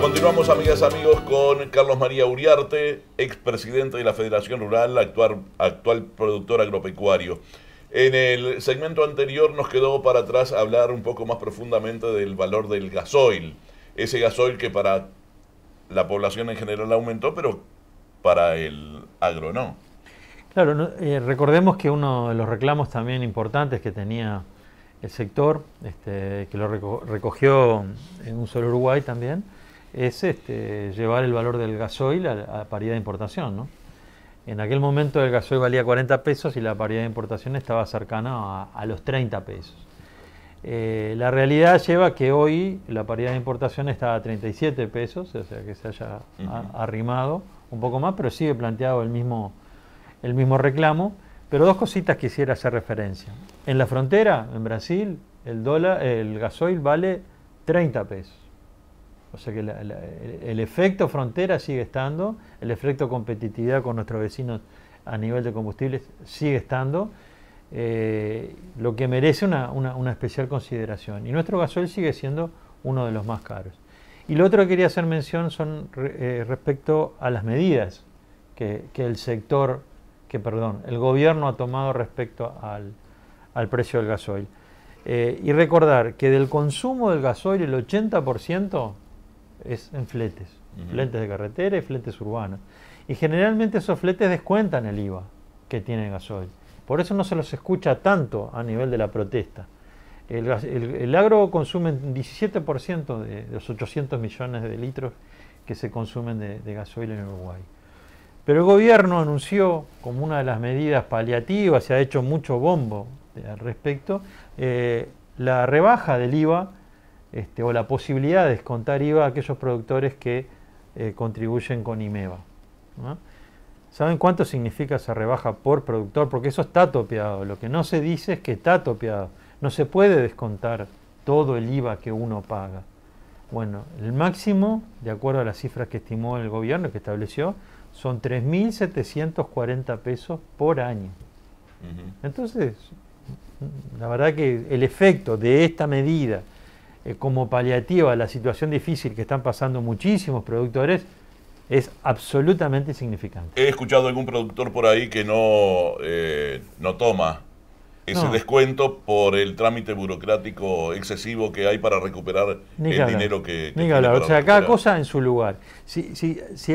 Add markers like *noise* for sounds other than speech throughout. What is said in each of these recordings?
Continuamos, amigas, amigos, con Carlos María Uriarte, expresidente de la Federación Rural, actual, actual productor agropecuario. En el segmento anterior nos quedó para atrás hablar un poco más profundamente del valor del gasoil. Ese gasoil que para la población en general aumentó, pero para el agro no. Claro, eh, recordemos que uno de los reclamos también importantes que tenía el sector, este, que lo recogió en un solo Uruguay también, es este, llevar el valor del gasoil a, la paridad de importación. ¿no? En aquel momento el gasoil valía 40 pesos y la paridad de importación estaba cercana a, los 30 pesos. Eh, la realidad lleva que hoy la paridad de importación está a 37 pesos, o sea que se haya arrimado un poco más, pero sigue planteado el mismo, el mismo reclamo. Pero dos cositas quisiera hacer referencia. En la frontera, en Brasil, el, dólar, el gasoil vale 30 pesos. O sea que el, efecto frontera sigue estando, el efecto competitividad con nuestros vecinos a nivel de combustibles sigue estando, eh, lo que merece una, especial consideración. Y nuestro gasoil sigue siendo uno de los más caros. Y lo otro que quería hacer mención son eh, respecto a las medidas que, el sector, que perdón, el gobierno ha tomado respecto al, precio del gasoil. Eh, y recordar que del consumo del gasoil el 80% es en fletes, fletes de carretera y fletes urbanos. Y generalmente esos fletes descuentan el IVA que tiene el gasoil. Por eso no se los escucha tanto a nivel de la protesta. El, agro consume 17% de, de los 800 millones de litros que se consumen de, gasoil en Uruguay. Pero el gobierno anunció como una de las medidas paliativas, se ha hecho mucho bombo al respecto, eh, la rebaja del IVA este, o la posibilidad de descontar IVA a aquellos productores que eh, contribuyen con IMEVA. ¿Saben cuánto significa esa rebaja por productor? Porque eso está topeado. Lo que no se dice es que está topeado. No se puede descontar todo el IVA que uno paga. Bueno, el máximo, de acuerdo a las cifras que estimó el gobierno, que estableció, son 3.740 pesos por año. Entonces, la verdad que el efecto de esta medida eh, como paliativa a la situación difícil que están pasando muchísimos productores es absolutamente insignificante. He escuchado algún productor por ahí que no, eh, no toma ese descuento por el trámite burocrático excesivo que hay para recuperar el dinero que, que Ni O sea, cada cosa en su lugar. Si,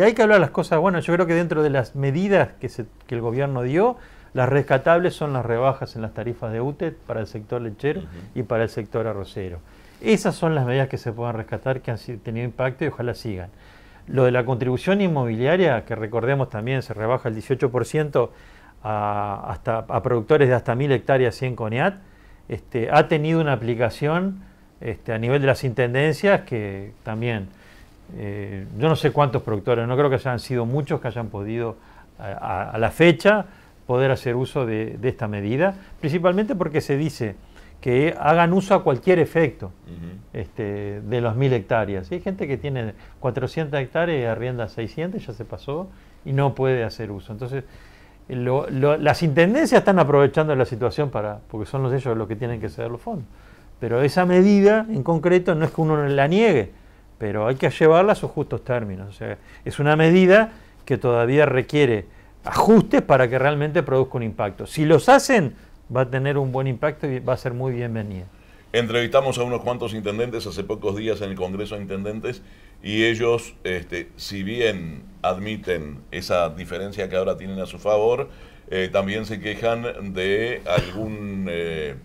hay que hablar las cosas, bueno, yo creo que dentro de las medidas que, el gobierno dio, las rescatables son las rebajas en las tarifas de UTE para el sector lechero y para el sector arrocero. Esas son las medidas que se puedan rescatar, que han tenido impacto y ojalá sigan. Lo de la contribución inmobiliaria, que recordemos también se rebaja el 18% a, hasta, a productores de hasta 1.000 hectáreas y en CONIAT, este, ha tenido una aplicación este, a nivel de las intendencias que también, eh, yo no sé cuántos productores, no creo que hayan sido muchos que hayan podido a, la fecha poder hacer uso de esta medida, principalmente porque se dice que hagan uso a cualquier efecto este, de los mil hectáreas. Hay gente que tiene 400 hectáreas y arrienda 600, ya se pasó, y no puede hacer uso. Entonces, las intendencias están aprovechando la situación para, porque son los ellos los que tienen que ceder los fondos. Pero esa medida en concreto no es que uno la niegue, pero hay que llevarla a sus justos términos. O sea, es una medida que todavía requiere ajustes para que realmente produzca un impacto. Si los hacen, va a tener un buen impacto y va a ser muy bienvenida. Entrevistamos a unos cuantos intendentes hace pocos días en el Congreso de Intendentes y ellos, este, si bien admiten esa diferencia que ahora tienen a su favor, eh, también se quejan de algún eh,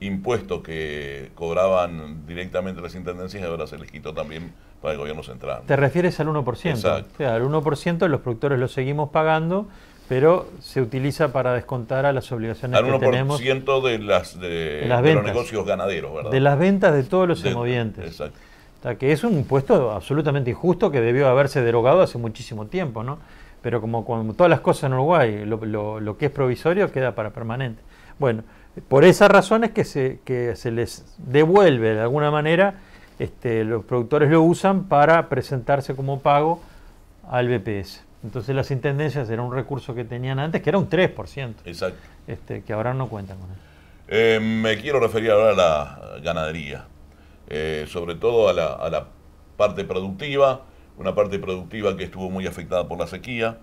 impuesto que cobraban directamente las intendencias y ahora se les quitó también para el gobierno central. ¿Te refieres al 1%? Exacto. O sea, al 1% los productores lo seguimos pagando pero se utiliza para descontar a las obligaciones que tenemos. de las, de, las de los negocios ganaderos, ¿verdad? De las ventas de todos los semovientes. Exacto. O sea, que es un impuesto absolutamente injusto que debió haberse derogado hace muchísimo tiempo, ¿no? Pero como, con todas las cosas en Uruguay, lo, que es provisorio queda para permanente. Bueno, por esas razones que se, se les devuelve de alguna manera, este, los productores lo usan para presentarse como pago al BPS. Entonces las intendencias era un recurso que tenían antes, que era un 3%. Exacto. Este, que ahora no cuentan con él. Eh, me quiero referir ahora a la ganadería, eh, sobre todo a la, parte productiva, una parte productiva que estuvo muy afectada por la sequía.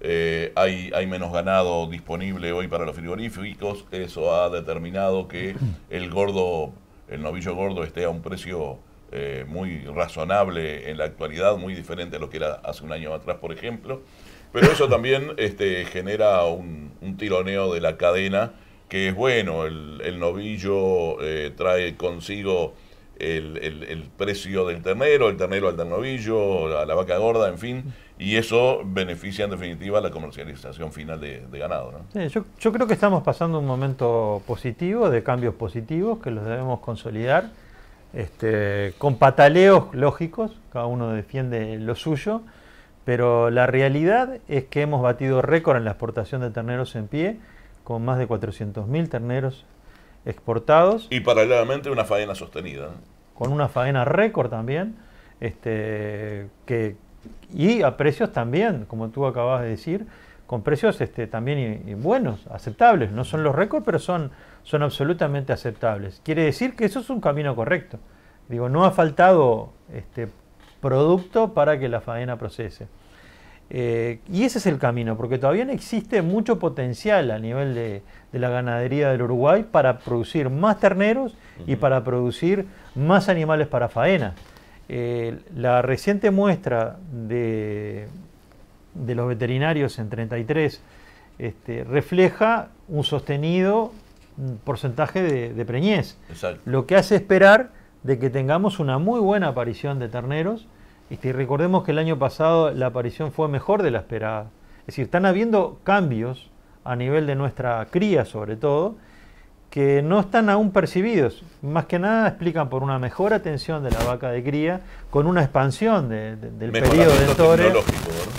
Eh, hay, hay menos ganado disponible hoy para los frigoríficos, eso ha determinado que el gordo, el novillo gordo esté a un precio eh, muy razonable en la actualidad, muy diferente a lo que era hace un año atrás, por ejemplo. Pero eso también este, genera un, tironeo de la cadena que es bueno, el, el novillo eh, trae consigo el, precio del ternero, el ternero al novillo, a la vaca gorda, en fin, y eso beneficia en definitiva la comercialización final de, ganado. ¿no? yo, yo, creo que estamos pasando un momento positivo, de cambios positivos, que los debemos consolidar este, con pataleos lógicos, cada uno defiende lo suyo, pero la realidad es que hemos batido récord en la exportación de terneros en pie, con más de 400.000 terneros exportados. Y paralelamente una faena sostenida. Con una faena récord también, este, que, y a precios también, como tú acabas de decir, con precios este, también buenos, aceptables. No son los récords, pero son son absolutamente aceptables. Quiere decir que eso es un camino correcto. Digo, no ha faltado este producto para que la faena procese. Eh, y ese es el camino, porque todavía no existe mucho potencial a nivel de, la ganadería del Uruguay para producir más terneros y para producir más animales para faena. Eh, la reciente muestra de, de los veterinarios en 33 este, refleja un sostenido porcentaje de, preñez. Lo que hace esperar de que tengamos una muy buena aparición de terneros. Este, y recordemos que el año pasado la aparición fue mejor de la esperada. Es decir, están habiendo cambios a nivel de nuestra cría sobre todo, que no están aún percibidos. Más que nada explican por una mejor atención de la vaca de cría, con una expansión del periodo de tore,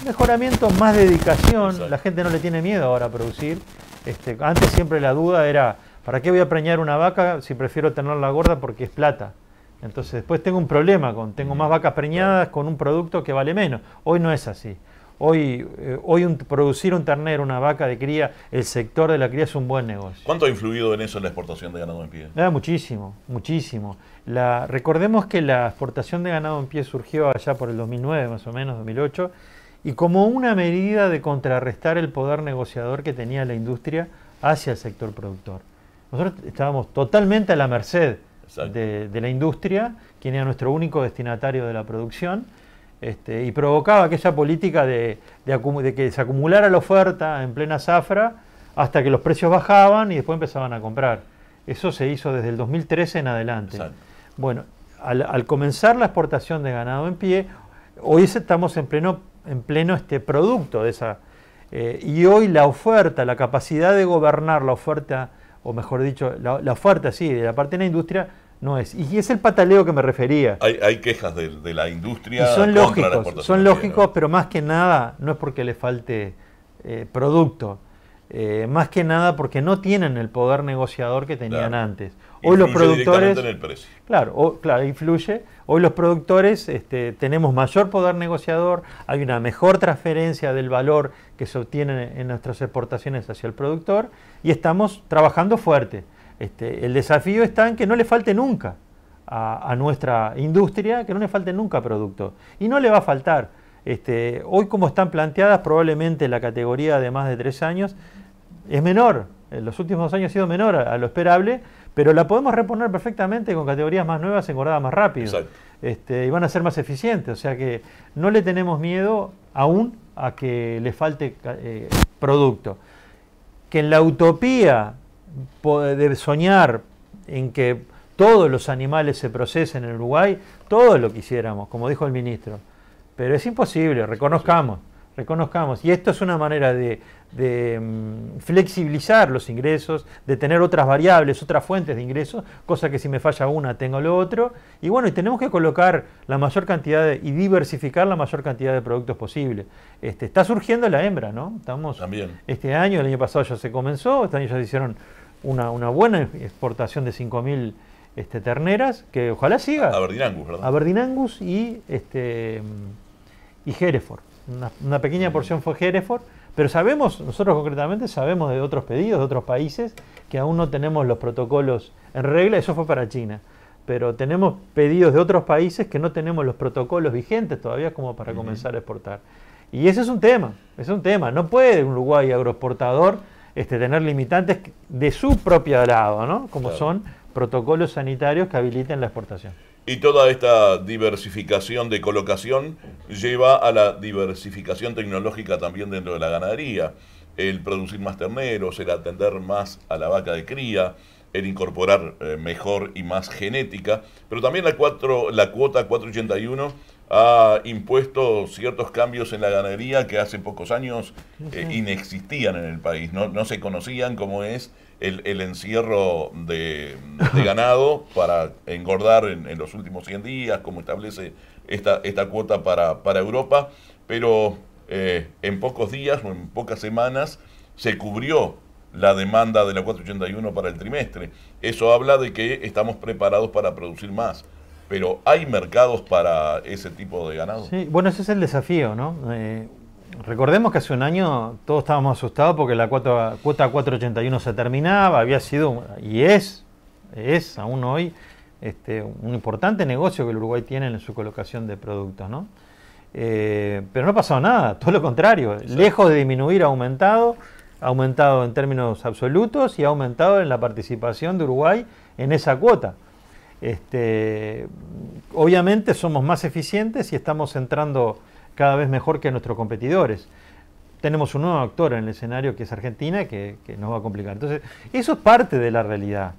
mejoramiento, más dedicación, la gente no le tiene miedo ahora a producir, este, antes siempre la duda era, ¿para qué voy a preñar una vaca si prefiero tenerla gorda porque es plata? Entonces después tengo un problema, con, tengo más vacas preñadas con un producto que vale menos. Hoy no es así. Hoy, eh, hoy producir un ternero, una vaca de cría, el sector de la cría es un buen negocio. ¿Cuánto ha influido en eso la exportación de ganado en pie? Ah, muchísimo, muchísimo. recordemos que la exportación de ganado en pie surgió allá por el 2009, más o menos, 2008 y como una medida de contrarrestar el poder negociador que tenía la industria hacia el sector productor. Nosotros estábamos totalmente a la merced de, la industria, quien era nuestro único destinatario de la producción, este, y provocaba aquella política de, que se acumulara la oferta en plena zafra hasta que los precios bajaban y después empezaban a comprar. Eso se hizo desde el 2013 en adelante. Bueno, al comenzar la exportación de ganado en pie, hoy estamos en pleno en pleno este producto de esa. Eh, y hoy la oferta, la capacidad de gobernar la oferta, o mejor dicho, la, oferta, sí, de la parte de la industria, no es. Y es el pataleo que me refería. Hay, quejas de, la industria. son lógicos, son lógicos, pero más que nada no es porque le falte eh, producto, eh, más que nada porque no tienen el poder negociador que tenían antes. Hoy los productores. En el precio. Claro, claro, influye. Hoy los productores este, tenemos mayor poder negociador, hay una mejor transferencia del valor que se obtiene en nuestras exportaciones hacia el productor y estamos trabajando fuerte. Este, el desafío está en que no le falte nunca a, a nuestra industria, que no le falte nunca producto. Y no le va a faltar este, hoy como están planteadas, probablemente la categoría de más de tres años es menor, en los últimos dos años ha sido menor a, lo esperable, pero la podemos reponer perfectamente con categorías más nuevas engordadas más rápido. Este, y van a ser más eficientes, o sea que no le tenemos miedo aún a que le falte eh, producto. Que en la utopía de soñar en que todos los animales se procesen en Uruguay, todo lo quisiéramos, como dijo el ministro. Pero es imposible, reconozcamos, reconozcamos. Y esto es una manera de, mm, flexibilizar los ingresos, de tener otras variables, otras fuentes de ingresos, cosa que si me falla una tengo lo otro. Y bueno, y tenemos que colocar la mayor cantidad y diversificar la mayor cantidad de productos posible. Este, está surgiendo la hembra, ¿no? Estamos También. este año, el año pasado ya se comenzó, este año ya se hicieron una, buena exportación de 5.000 este, terneras, que ojalá siga. A Angus, ¿verdad? A Angus y este y Hereford. Una, pequeña porción fue Hereford, pero sabemos, nosotros concretamente sabemos de otros pedidos de otros países que aún no tenemos los protocolos en regla, eso fue para China, pero tenemos pedidos de otros países que no tenemos los protocolos vigentes todavía como para comenzar a exportar. Y ese es un tema, es un tema, no puede un Uruguay agroexportador este, tener limitantes de su propio lado, ¿no? como son protocolos sanitarios que habiliten la exportación. Y toda esta diversificación de colocación lleva a la diversificación tecnológica también dentro de la ganadería. El producir más terneros, el atender más a la vaca de cría, el incorporar eh, mejor y más genética, pero también la, la cuota 481 ha impuesto ciertos cambios en la ganadería que hace pocos años eh, inexistían en el país, no, se conocían como es el, encierro de, *laughs* ganado para engordar en, los últimos 100 días, como establece esta, esta cuota para, para Europa, pero eh, en pocos días o en pocas semanas se cubrió la demanda de la 481 para el trimestre. Eso habla de que estamos preparados para producir más. Pero ¿hay mercados para ese tipo de ganado? Sí, bueno, ese es el desafío, ¿no? Eh, recordemos que hace un año todos estábamos asustados porque la cuota, 481 se terminaba, había sido, y es, es aún hoy, este, un importante negocio que el Uruguay tiene en su colocación de productos, ¿no? Eh, pero no ha pasado nada, todo lo contrario. Lejos de disminuir, ha aumentado, ha aumentado en términos absolutos y ha aumentado en la participación de Uruguay en esa cuota. Este, obviamente somos más eficientes y estamos entrando cada vez mejor que nuestros competidores. Tenemos un nuevo actor en el escenario que es Argentina que, nos va a complicar. Entonces, eso es parte de la realidad.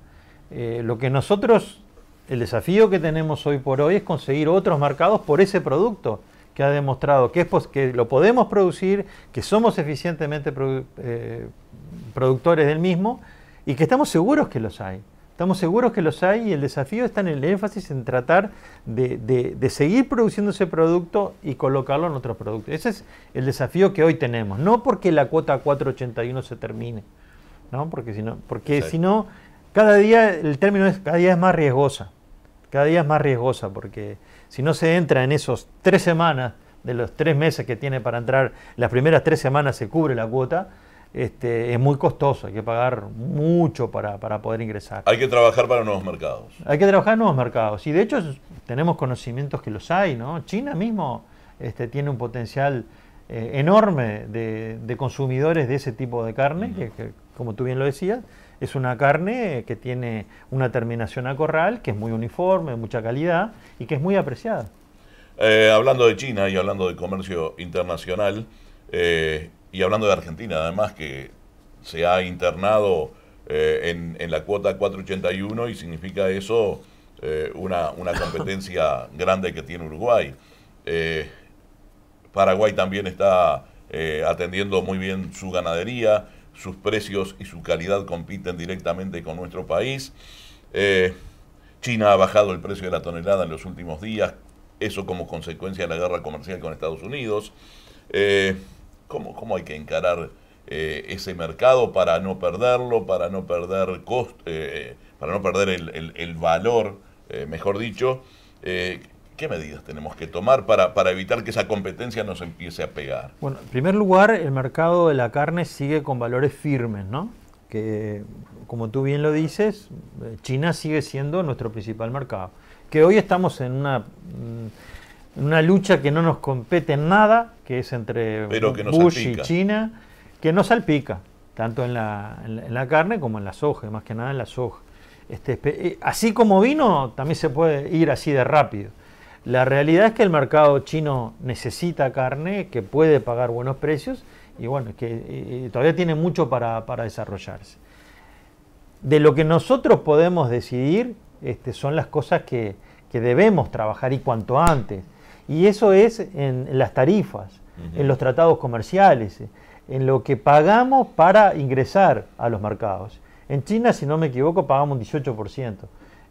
Eh, lo que nosotros, el desafío que tenemos hoy por hoy es conseguir otros mercados por ese producto que ha demostrado que, es, que lo podemos producir, que somos eficientemente eh, productores del mismo y que estamos seguros que los hay. Estamos seguros que los hay y el desafío está en el énfasis en tratar de, seguir produciendo ese producto y colocarlo en otros productos. Ese es el desafío que hoy tenemos. No porque la cuota 481 se termine, ¿no? porque si no, porque cada día el término es cada día es más riesgosa. Cada día es más riesgosa porque si no se entra en esos tres semanas de los tres meses que tiene para entrar, las primeras tres semanas se cubre la cuota este, es muy costoso, hay que pagar mucho para, poder ingresar. Hay que trabajar para nuevos mercados. Hay que trabajar en nuevos mercados. Y de hecho tenemos conocimientos que los hay, ¿no? China mismo este, tiene un potencial eh, enorme de, consumidores de ese tipo de carne, que, como tú bien lo decías, es una carne que tiene una terminación a corral, que es muy uniforme, mucha calidad y que es muy apreciada. Eh, hablando de China y hablando de comercio internacional, eh, y hablando de Argentina, además que se ha internado eh, en, la cuota 481 y significa eso eh, una, *laughs* competencia grande que tiene Uruguay. Eh, Paraguay también está atendiendo muy bien su ganadería, sus precios y su calidad compiten directamente con nuestro país. China ha bajado el precio de la tonelada en los últimos días, eso como consecuencia de la guerra comercial con Estados Unidos cómo, hay que encarar eh, ese mercado para no perderlo, para no perder cost, eh, eh, para no perder el, valor, mejor dicho. ¿Qué medidas tenemos que tomar para, para, evitar que esa competencia nos empiece a pegar? Bueno, en primer lugar, el mercado de la carne sigue con valores firmes, ¿no? Que, como tú bien lo dices, China sigue siendo nuestro principal mercado. Que hoy estamos en una... Mm, una lucha que no nos compete en nada, que es entre Bush y China, que no salpica, tanto en la, carne como en la soja, más que nada en la soja. Este, eh, así como vino, también se puede ir así de rápido. La realidad es que el mercado chino necesita carne, que puede pagar buenos precios y bueno, que todavía tiene mucho para, desarrollarse. De lo que nosotros podemos decidir este, son las cosas que, que debemos trabajar y cuanto antes. Y eso es en las tarifas, en los tratados comerciales, en lo que pagamos para ingresar a los mercados. En China, si no me equivoco, pagamos un 18%.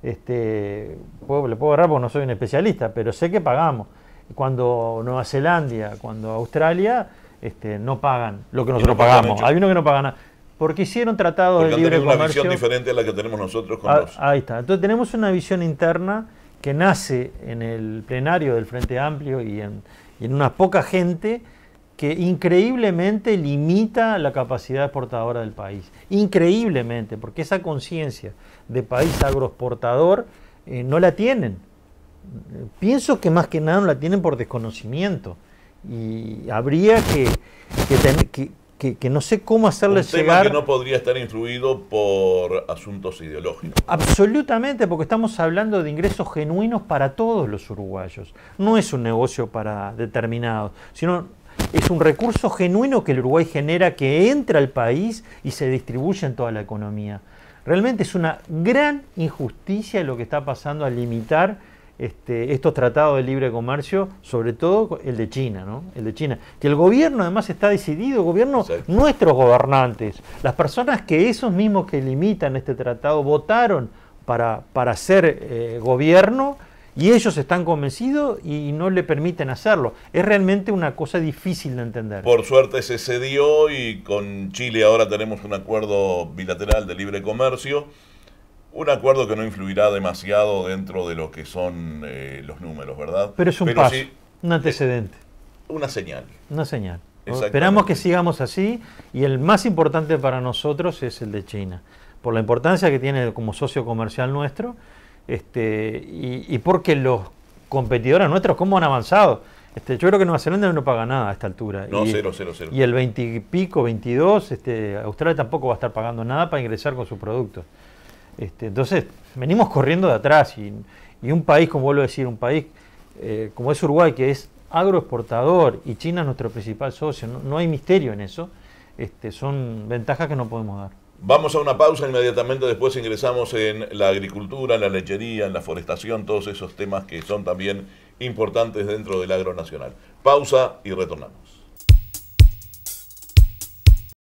Este, puedo, le puedo agarrar porque no soy un especialista, pero sé que pagamos. Cuando Nueva Zelanda, cuando Australia, este, no pagan lo que nosotros pagamos. Hay uno que no paga nada. Porque hicieron tratados de libre comercio. una visión diferente a la que tenemos nosotros con ah, Ahí está. Entonces tenemos una visión interna que nace en el plenario del Frente Amplio y en, una poca gente que increíblemente limita la capacidad exportadora del país. Increíblemente, porque esa conciencia de país agroexportador eh, no la tienen. Pienso que más que nada no la tienen por desconocimiento y habría que, que que, no sé cómo hacerle. un tema que no podría estar influido por asuntos ideológicos. Absolutamente, porque estamos hablando de ingresos genuinos para todos los uruguayos. No es un negocio para determinados, sino es un recurso genuino que el Uruguay genera, que entra al país y se distribuye en toda la economía. Realmente es una gran injusticia lo que está pasando al limitar este, estos tratados de libre comercio, sobre todo el de China, ¿no? El de China. Que el gobierno además está decidido, gobierno, nuestros gobernantes, las personas que esos mismos que limitan este tratado votaron para, para ser eh, gobierno y ellos están convencidos y no le permiten hacerlo. Es realmente una cosa difícil de entender. Por suerte se cedió y con Chile ahora tenemos un acuerdo bilateral de libre comercio. Un acuerdo que no influirá demasiado dentro de lo que son eh, los números, ¿verdad? Pero es un paso, un eh, antecedente. Una señal. Una señal. Esperamos que sigamos así y el más importante para nosotros es el de China, por la importancia que tiene como socio comercial nuestro este, y, porque los competidores nuestros, ¿cómo han avanzado? Este, yo creo que Nueva Zelanda no paga nada a esta altura. No, y, cero, cero, cero. Y el 20 y pico, 22, Australia tampoco va a estar pagando nada para ingresar con sus productos. Este, entonces, venimos corriendo de atrás y, un país, como vuelvo a decir, un país eh, como es Uruguay, que es agroexportador y China es nuestro principal socio, no, hay misterio en eso, este, son ventajas que no podemos dar. Vamos a una pausa inmediatamente, después ingresamos en la agricultura, en la lechería, en la forestación, todos esos temas que son también importantes dentro del agro nacional. Pausa y retornamos.